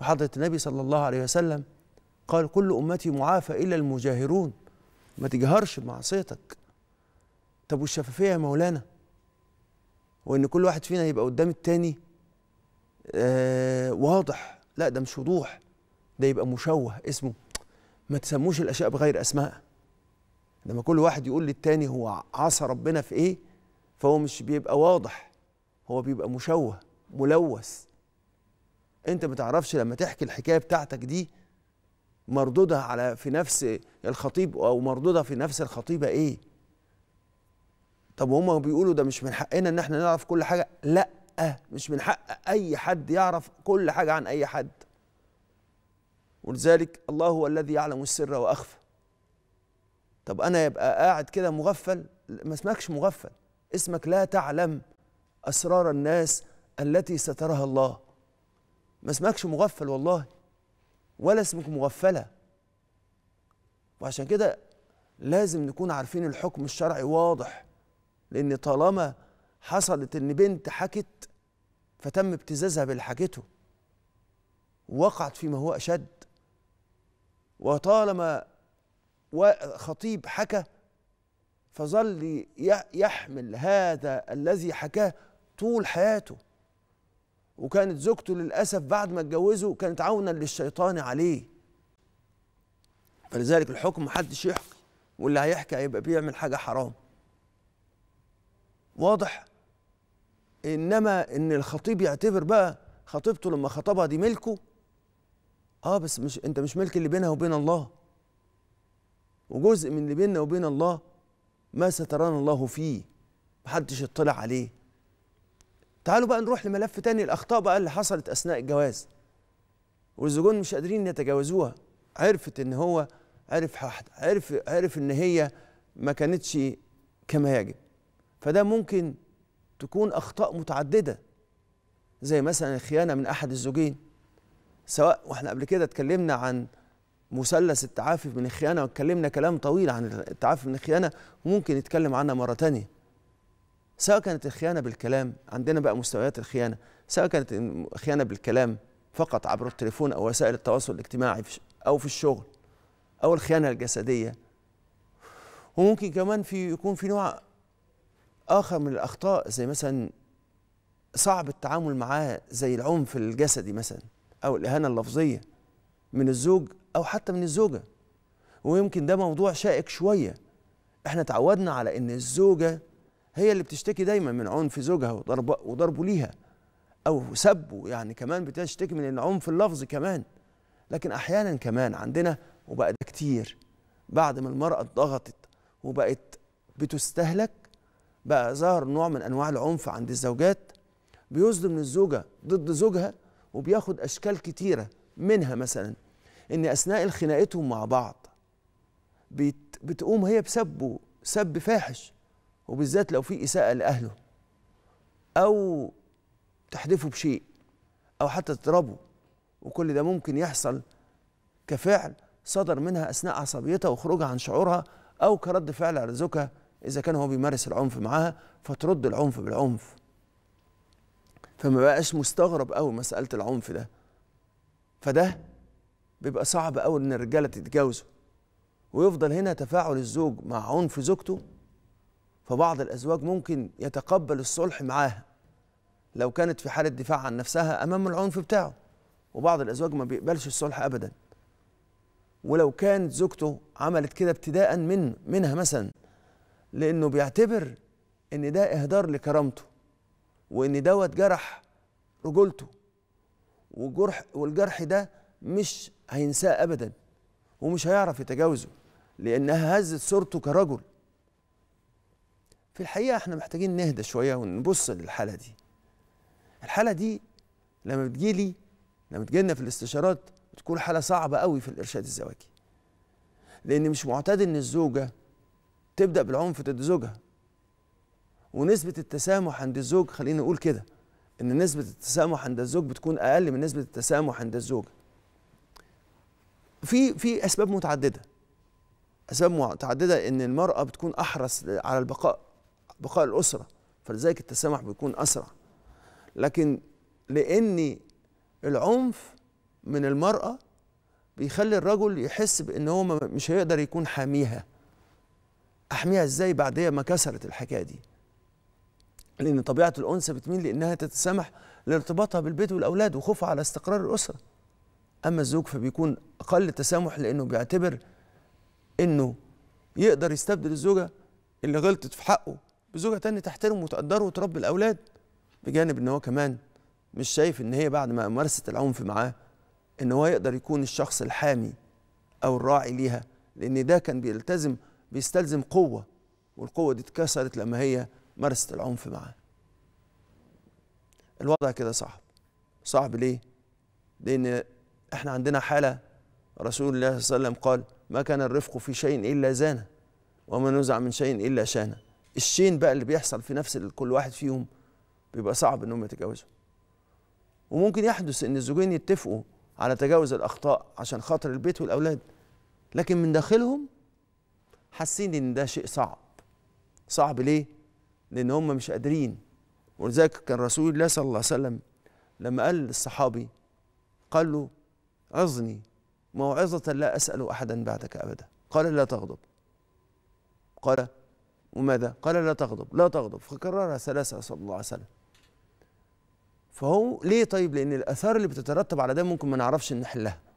وحضرة النبي صلى الله عليه وسلم قال كل أمتي معافى إلا المجاهرون ما تجهرش بمعصيتك طب والشفافية يا مولانا وإن كل واحد فينا يبقى قدام التاني آه واضح لا ده مش وضوح ده يبقى مشوه اسمه ما تسموش الأشياء بغير أسماء لما كل واحد يقول للتاني هو عصى ربنا في إيه فهو مش بيبقى واضح هو بيبقى مشوه ملوث انت ما تعرفش لما تحكي الحكايه بتاعتك دي مردودها على في نفس الخطيب او مردودها في نفس الخطيبه ايه طب وهم بيقولوا ده مش من حقنا ان احنا نعرف كل حاجه لا مش من حق اي حد يعرف كل حاجه عن اي حد ولذلك الله هو الذي يعلم السر واخفى طب انا يبقى قاعد كده مغفل ما اسمكش مغفل اسمك لا تعلم اسرار الناس التي سترها الله ما اسمكش مغفل والله ولا اسمك مغفلة وعشان كده لازم نكون عارفين الحكم الشرعي واضح لأن طالما حصلت إن بنت حكت فتم ابتزازها باللي حكته وقعت فيما هو أشد وطالما خطيب حكى فظل يحمل هذا الذي حكاه طول حياته وكانت زوجته للأسف بعد ما اتجوزه كانت عونا للشيطان عليه فلذلك الحكم محدش يحكي واللي هيحكي هيبقى بيعمل حاجة حرام واضح إنما إن الخطيب يعتبر بقى خطيبته لما خطبها دي ملكه اه بس مش انت مش ملك اللي بينها وبين الله وجزء من اللي بيننا وبين الله ما سترانا الله فيه محدش يطلع عليه تعالوا بقى نروح لملف تاني الأخطاء بقى اللي حصلت أثناء الجواز والزوجون مش قادرين يتجاوزوها عرفت إن هو عرف حد عرف عرف إن هي ما كانتش كما يجب فده ممكن تكون أخطاء متعددة زي مثلا الخيانة من أحد الزوجين سواء واحنا قبل كده اتكلمنا عن مثلث التعافي من الخيانة واتكلمنا كلام طويل عن التعافي من الخيانة وممكن نتكلم عنها مرة تانية سواء كانت الخيانه بالكلام عندنا بقى مستويات الخيانه سواء كانت خيانه بالكلام فقط عبر التليفون او وسائل التواصل الاجتماعي او في الشغل او الخيانه الجسديه وممكن كمان في يكون في نوع اخر من الاخطاء زي مثلا صعب التعامل معاه زي العنف الجسدي مثلا او الاهانه اللفظيه من الزوج او حتى من الزوجه ويمكن ده موضوع شائك شويه احنا تعودنا على ان الزوجه هي اللي بتشتكي دايما من عنف زوجها وضربه وضربه ليها او سبه يعني كمان بتشتكي من العنف اللفظي كمان لكن احيانا كمان عندنا وبقى ده كتير بعد ما المراه اتضغطت وبقت بتستهلك بقى ظهر نوع من انواع العنف عند الزوجات بيظلم الزوجه ضد زوجها وبياخد اشكال كتيره منها مثلا ان اثناء خناقتهم مع بعض بتقوم هي بسبه سب فاحش وبالذات لو في إساءة لأهله أو تحذفه بشيء أو حتى تضربه وكل ده ممكن يحصل كفعل صدر منها أثناء عصبيتها وخروجها عن شعورها أو كرد فعل على زوجها إذا كان هو بيمارس العنف معاها فترد العنف بالعنف فما بقاش مستغرب قوي مسألة العنف ده فده بيبقى صعب قوي إن الرجالة تتجاوزه ويفضل هنا تفاعل الزوج مع عنف زوجته فبعض الأزواج ممكن يتقبل الصلح معاها لو كانت في حالة دفاع عن نفسها أمام العنف بتاعه وبعض الأزواج ما بيقبلش الصلح أبدا ولو كانت زوجته عملت كده ابتداء من منها مثلا لأنه بيعتبر إن ده إهدار لكرامته وإن دوت جرح رجولته وجرح والجرح ده مش هينساه أبدا ومش هيعرف يتجاوزه لأنها هزت صورته كرجل في الحقيقه احنا محتاجين نهدى شويه ونبص للحاله دي الحاله دي لما بتجيلي لما تجيلنا في الاستشارات بتكون حاله صعبه قوي في الارشاد الزواجي لان مش معتاد ان الزوجه تبدا بالعنف ضد زوجها ونسبه التسامح عند الزوج خلينا نقول كده ان نسبه التسامح عند الزوج بتكون اقل من نسبه التسامح عند الزوجه في في اسباب متعدده اسباب متعدده ان المراه بتكون احرص على البقاء بقاء الاسره فلذلك التسامح بيكون اسرع لكن لان العنف من المراه بيخلي الرجل يحس بان هو مش هيقدر يكون حاميها احميها ازاي بعد ما كسرت الحكايه دي لان طبيعه الانثى بتميل لانها تتسامح لارتباطها بالبيت والاولاد وخوفها على استقرار الاسره اما الزوج فبيكون اقل تسامح لانه بيعتبر انه يقدر يستبدل الزوجه اللي غلطت في حقه بزوجه تانية تحترمه وتقدره وتربي الاولاد بجانب ان هو كمان مش شايف ان هي بعد ما مارست العنف معاه ان هو يقدر يكون الشخص الحامي او الراعي ليها لان ده كان بيلتزم بيستلزم قوه والقوه دي اتكسرت لما هي مارست العنف معاه الوضع كده صعب صعب ليه لان احنا عندنا حاله رسول الله صلى الله عليه وسلم قال ما كان الرفق في شيء الا زانه وما نزع من شيء الا شانه الشين بقى اللي بيحصل في نفس كل واحد فيهم بيبقى صعب انهم يتجاوزوا وممكن يحدث ان الزوجين يتفقوا على تجاوز الاخطاء عشان خاطر البيت والاولاد لكن من داخلهم حاسين ان ده شيء صعب صعب ليه لان هم مش قادرين ولذلك كان رسول الله صلى الله عليه وسلم لما قال للصحابي قال له عظني موعظة لا أسأل أحدا بعدك أبدا قال لا تغضب قال وماذا؟ قال لا تغضب لا تغضب فكررها ثلاثة صلى الله عليه وسلم فهو ليه طيب لأن الآثار اللي بتترتب على ده ممكن ما نعرفش نحلها